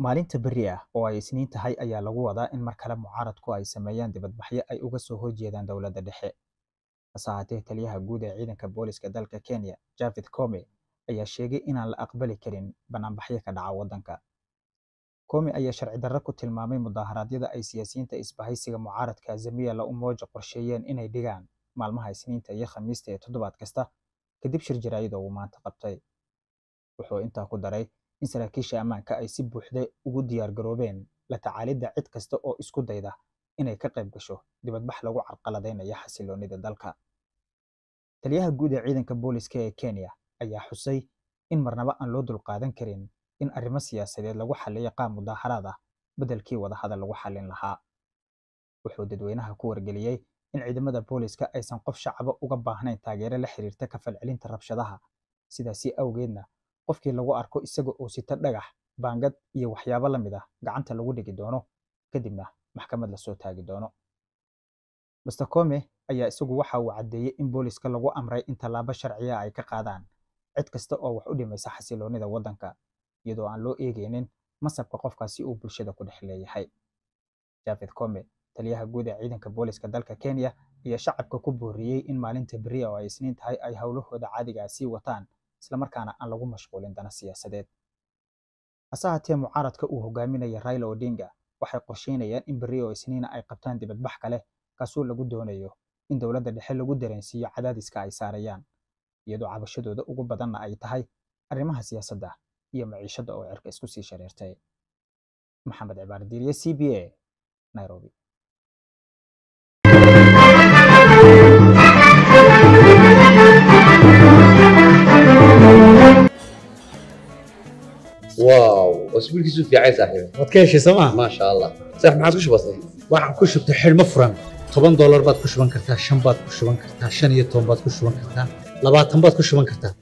maalinta beri ah oo ay isniin tahay ayaa lagu wadaa in mar kale mucaaradku ay sameeyaan dibadbaxyo ay uga soo horjeedaan dowladda dhexe hase haatee taliyaha guud ee ciidanka booliska dalka kenya javid come ayaa sheegay inaan la aqbali karin banaanbaxyo ka dhaca waddanka come ayaa sharci darro ku tilmaamay mudaharaadyada ay siyaasiyiinta isbahaysiga mucaaradka azamiya la umooja qorsheeyeen inay dhigaan maalmaha isniinta iyo khamiista ee toddobaad kasta kadib shirjiraayada jaraa'id uu maanta qabtay wuxuu intaa ku daray in saraakiisha ammaanka ay si buuxda ugu diyaargaroobeen la tacaalidda cid kasta oo isku dayda inay ka qayb gasho dibadbax lagu carqaladaynayo xasiloonida dalka taliyaha guud ee ciidanka booliiska ee kenya ayaa xusay in marnaba aan loo dulqaadan karin in arrimo siyaasadeed lagu xaliyo qaab mudaaharaad ah beddelkii wadahadal lagu xallin lahaa wuxuu dadweynaha ku wargeliyey in ciidamada booliiska aysan qof shacaba uga baahnayn taageero la xiriirta ka falcelinta rabshadaha sidaasi awgeedna qofkii lagu arko isaga oo sita dhagax baangad iyo waxyaabo la mid ah gacanta lagu dhigi doono kadibna maxkamad lasoo taagi doono master come ayaa isagu waxa uu caddeeyey in booliiska lagu amray in tallaabo sharciya ay ka qaadaan cid kasta oo wax u dhimaysa xasiloonida waddanka iyadoo aan loo eegaynin masabka qofkaasi uu bulshada ku dhex leeyahay javed come taliyaha guud ee ciidanka booliiska dalka kenya ayaa shacabka ku booriyey in maalinta beriya oo ay isniin tahay ay howlahooda caadigaa ah sii wataan islamarkaana aan lagu mashquulin dana siyaasadeed hase haatee mucaaradka uu hogaaminaya raila odinga waxay qorsheynayaan in berri oo isniina ay qabtaan dibadbax kale kaasoo lagu doonayo in dowladda dhexe lagu dareensiiyo cadaadiska ay saarayaan iyadoo cabashadooda ugu badanna ay tahay arrimaha siyaasadda iyo maciishadda oo cerka isku sii shareertay maxamed cibaar diiriye c b a nairobi واو اسبوع كيسو في عايز صاحبي ما تكيش سما ما شاء الله صح ما عادش بسيط waxaan ku shubtay xilmo furan toban doolar baad ku shuban kartaa shan baad ku shuban kartaa shan iyo toban baad ku shuban kartaa labaatan baad ku shuban kartaa